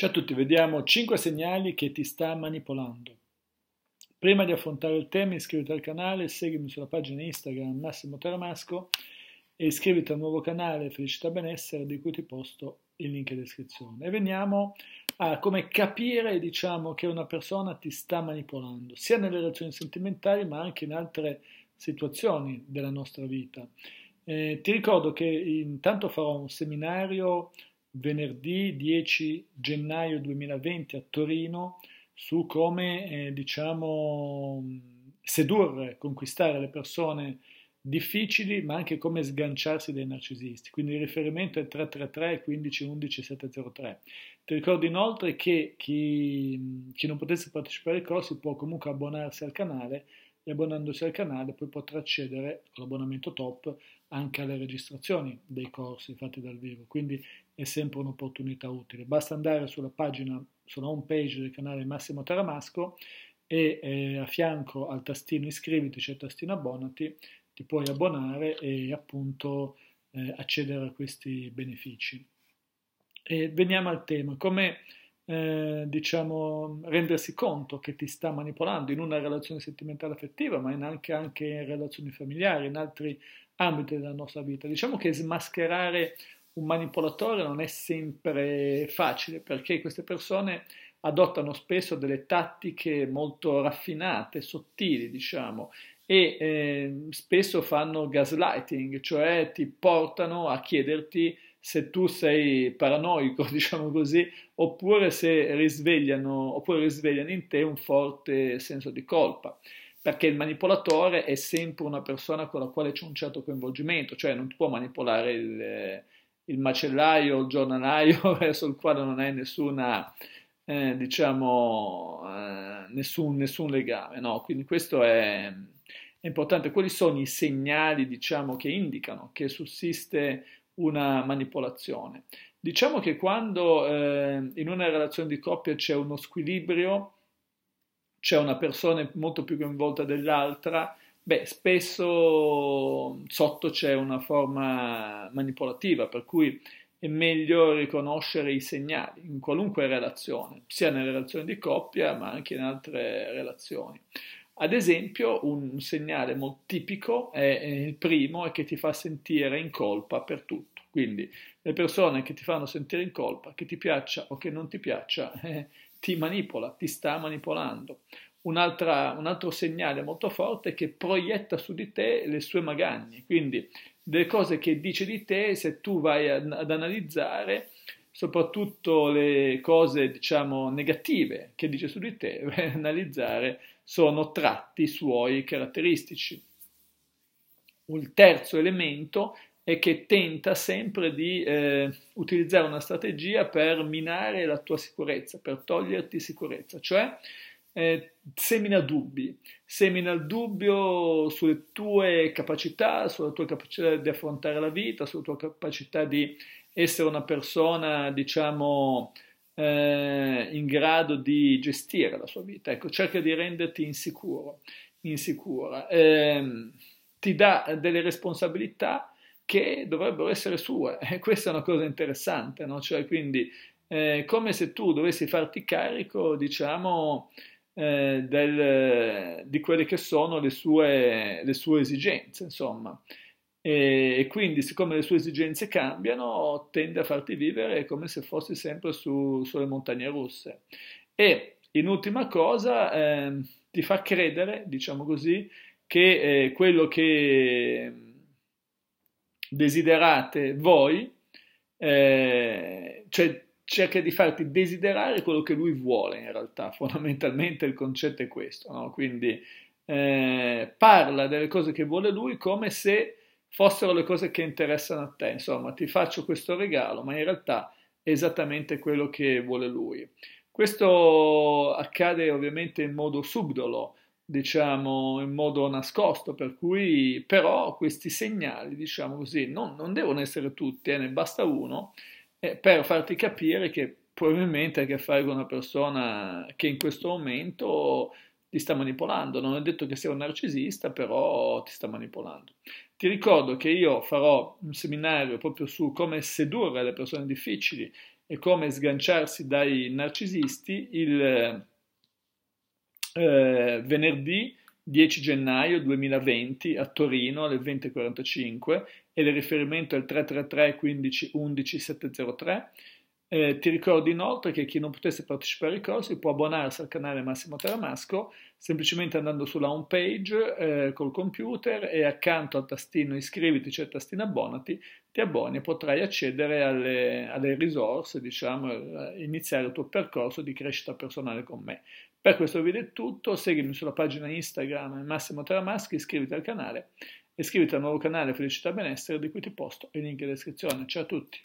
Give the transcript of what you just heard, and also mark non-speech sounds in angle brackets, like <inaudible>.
Ciao a tutti, vediamo 5 segnali che ti sta manipolando. Prima di affrontare il tema iscriviti al canale, seguimi sulla pagina Instagram Massimo Taramasco e iscriviti al nuovo canale Felicità Benessere di cui ti posto il link in descrizione. E veniamo a come capire diciamo, che una persona ti sta manipolando, sia nelle relazioni sentimentali ma anche in altre situazioni della nostra vita. Eh, ti ricordo che intanto farò un seminario venerdì 10 gennaio 2020 a Torino su come eh, diciamo, sedurre, conquistare le persone difficili, ma anche come sganciarsi dai narcisisti. Quindi il riferimento è 333 15 11 703. Ti ricordo inoltre che chi, chi non potesse partecipare ai corsi può comunque abbonarsi al canale e abbonandosi al canale poi potrà accedere con l'abbonamento top anche alle registrazioni dei corsi fatti dal vivo, quindi è sempre un'opportunità utile. Basta andare sulla pagina, sulla home page del canale Massimo Taramasco e eh, a fianco al tastino iscriviti c'è cioè il tastino abbonati, ti puoi abbonare e appunto eh, accedere a questi benefici. E veniamo al tema, come eh, diciamo, rendersi conto che ti sta manipolando in una relazione sentimentale affettiva, ma in anche, anche in relazioni familiari, in altri ambiti della nostra vita. Diciamo che smascherare un manipolatore non è sempre facile perché queste persone adottano spesso delle tattiche molto raffinate, sottili, diciamo, e eh, spesso fanno gaslighting, cioè ti portano a chiederti se tu sei paranoico, <laughs> diciamo così, oppure se risvegliano, oppure risvegliano in te un forte senso di colpa. Perché il manipolatore è sempre una persona con la quale c'è un certo coinvolgimento, cioè non ti può manipolare il, il macellaio, il giornalaio <laughs> verso il quale non hai nessuna, eh, diciamo, eh, nessun, nessun, legame. No? Quindi questo è, è importante. Quali sono i segnali diciamo, che indicano che sussiste una manipolazione. Diciamo che quando eh, in una relazione di coppia c'è uno squilibrio, c'è una persona molto più coinvolta dell'altra, beh, spesso sotto c'è una forma manipolativa, per cui è meglio riconoscere i segnali in qualunque relazione, sia nelle relazioni di coppia ma anche in altre relazioni. Ad esempio, un segnale molto tipico è, il primo è che ti fa sentire in colpa per tutto. Quindi le persone che ti fanno sentire in colpa, che ti piaccia o che non ti piaccia, <laughs> eh, ti manipola, ti sta manipolando. Un altro segnale molto forte è che proietta su di te le sue magagne, quindi delle cose che dice di te, se tu vai ad, ad analizzare, soprattutto le cose, diciamo, negative che dice su di te, <laughs> analizzare, sono tratti suoi caratteristici. Un terzo elemento è che tenta sempre di eh, utilizzare una strategia per minare la tua sicurezza, per toglierti sicurezza, cioè eh, semina dubbi, semina il dubbio sulle tue capacità, sulla tua capacità di affrontare la vita, sulla tua capacità di essere una persona, diciamo, eh, in grado di gestire la sua vita. Ecco, cerca di renderti insicuro, insicura. Eh, ti dà delle responsabilità che dovrebbero essere sue. E <laughs> questa è una cosa interessante, no? Cioè, quindi, eh, come se tu dovessi farti carico, diciamo, eh, del, di quelle che sono le sue, le sue esigenze, insomma e, quindi siccome le sue esigenze cambiano tende a farti vivere come se fossi sempre su, sulle montagne russe e in ultima cosa eh, ti fa credere diciamo così che eh, quello che desiderate voi eh, cioè cerca di farti desiderare quello che lui vuole in realtà <laughs> fondamentalmente il concetto è questo no? quindi eh, parla delle cose che vuole lui come se fossero le cose che interessano a te, insomma, ti faccio questo regalo, ma in realtà è esattamente quello che vuole lui. Questo accade ovviamente in modo subdolo, diciamo in modo nascosto, per cui però questi segnali, diciamo così, non, non devono essere tutti, eh, ne basta uno eh, per farti capire che probabilmente hai a che fare con una persona che in questo momento ti sta manipolando. Non è detto che sia un narcisista, però ti sta manipolando. Ti ricordo che io farò un seminario proprio su come sedurre le persone difficili e come sganciarsi dai narcisisti il eh, venerdì 10 gennaio 2020 a Torino alle 20.45 e il riferimento è il 333 15 11 703. Eh, ti ricordo inoltre che chi non potesse partecipare ai corsi può abbonarsi al canale Massimo Teramasco semplicemente andando sulla home page eh, col computer e accanto al tastino iscriviti, c'è cioè il tastino abbonati, ti abboni e potrai accedere alle, alle risorse, diciamo, eh, iniziare il tuo percorso di crescita personale con me. Per questo video è tutto, seguimi sulla pagina Instagram Massimo Teramasco, iscriviti al canale, e iscriviti al nuovo canale Felicità Benessere di cui ti posto il link in descrizione. Ciao a tutti!